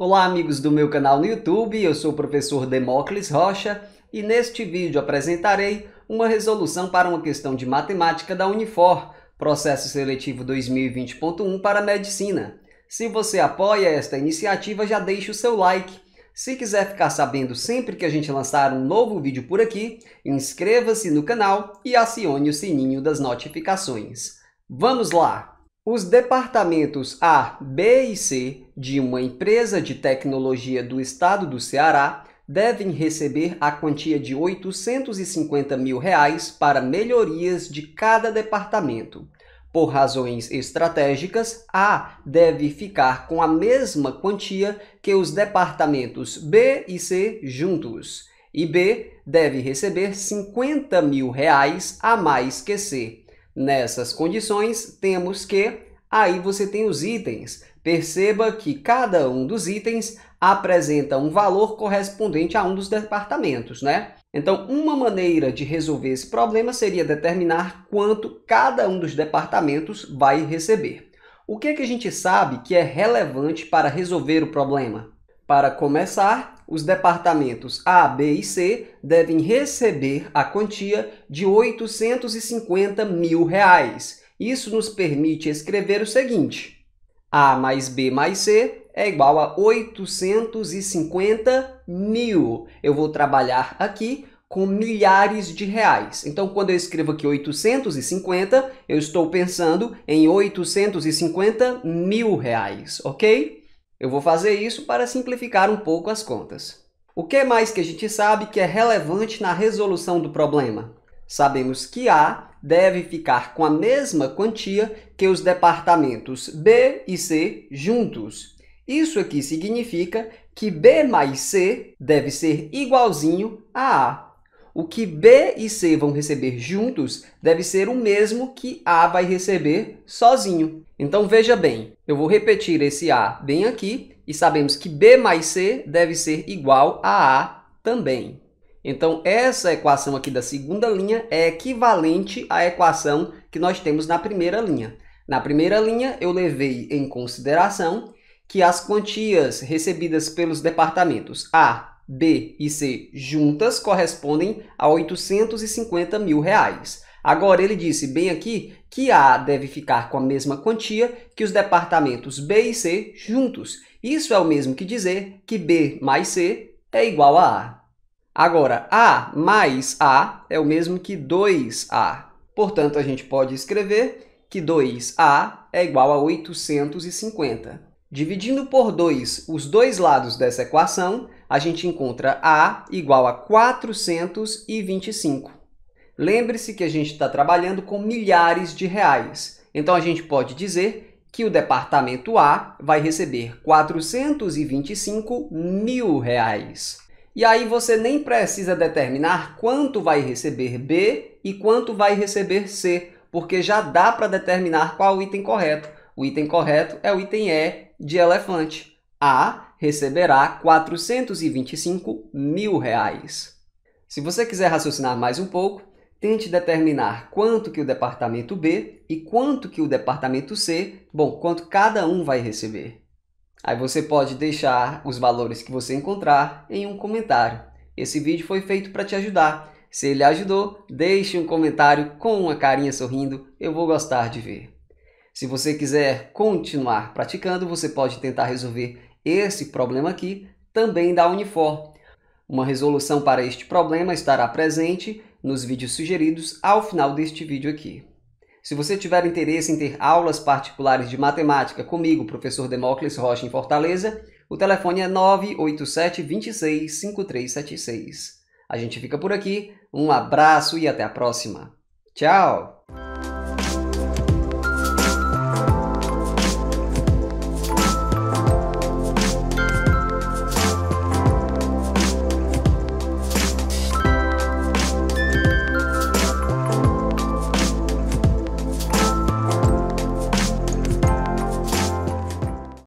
Olá amigos do meu canal no YouTube, eu sou o professor Demócles Rocha e neste vídeo apresentarei uma resolução para uma questão de matemática da Unifor, processo seletivo 2020.1 para medicina. Se você apoia esta iniciativa, já deixe o seu like. Se quiser ficar sabendo sempre que a gente lançar um novo vídeo por aqui, inscreva-se no canal e acione o sininho das notificações. Vamos lá! Os departamentos A, B e C de uma empresa de tecnologia do estado do Ceará devem receber a quantia de R$ 850 mil reais para melhorias de cada departamento. Por razões estratégicas, A deve ficar com a mesma quantia que os departamentos B e C juntos, e B deve receber R$ 50 mil reais a mais que C Nessas condições, temos que, aí você tem os itens. Perceba que cada um dos itens apresenta um valor correspondente a um dos departamentos, né? Então, uma maneira de resolver esse problema seria determinar quanto cada um dos departamentos vai receber. O que, é que a gente sabe que é relevante para resolver o problema? Para começar, os departamentos A, B e C devem receber a quantia de R$ 850 mil. Reais. Isso nos permite escrever o seguinte: A mais B mais C é igual a 850 mil. Eu vou trabalhar aqui com milhares de reais. Então, quando eu escrevo aqui 850, eu estou pensando em 850 mil reais, ok? Eu vou fazer isso para simplificar um pouco as contas. O que mais que a gente sabe que é relevante na resolução do problema? Sabemos que A deve ficar com a mesma quantia que os departamentos B e C juntos. Isso aqui significa que B mais C deve ser igualzinho a A. O que B e C vão receber juntos deve ser o mesmo que A vai receber sozinho. Então veja bem, eu vou repetir esse A bem aqui e sabemos que B mais C deve ser igual a A também. Então essa equação aqui da segunda linha é equivalente à equação que nós temos na primeira linha. Na primeira linha eu levei em consideração que as quantias recebidas pelos departamentos A B e C juntas correspondem a 850 mil reais. Agora, ele disse bem aqui que A deve ficar com a mesma quantia que os departamentos B e C juntos. Isso é o mesmo que dizer que B mais C é igual a A. Agora, A mais A é o mesmo que 2A. Portanto, a gente pode escrever que 2A é igual a 850. Dividindo por 2 os dois lados dessa equação, a gente encontra A igual a 425. Lembre-se que a gente está trabalhando com milhares de reais. Então, a gente pode dizer que o departamento A vai receber 425 mil reais. E aí você nem precisa determinar quanto vai receber B e quanto vai receber C, porque já dá para determinar qual o item correto. O item correto é o item E de elefante. A receberá 425 mil reais. Se você quiser raciocinar mais um pouco, tente determinar quanto que o departamento B e quanto que o departamento C, bom, quanto cada um vai receber. Aí você pode deixar os valores que você encontrar em um comentário. Esse vídeo foi feito para te ajudar. Se ele ajudou, deixe um comentário com uma carinha sorrindo, eu vou gostar de ver. Se você quiser continuar praticando, você pode tentar resolver esse problema aqui também da Unifor. Uma resolução para este problema estará presente nos vídeos sugeridos ao final deste vídeo aqui. Se você tiver interesse em ter aulas particulares de matemática comigo, professor Demócles Rocha em Fortaleza, o telefone é 987 26 5376. A gente fica por aqui, um abraço e até a próxima. Tchau!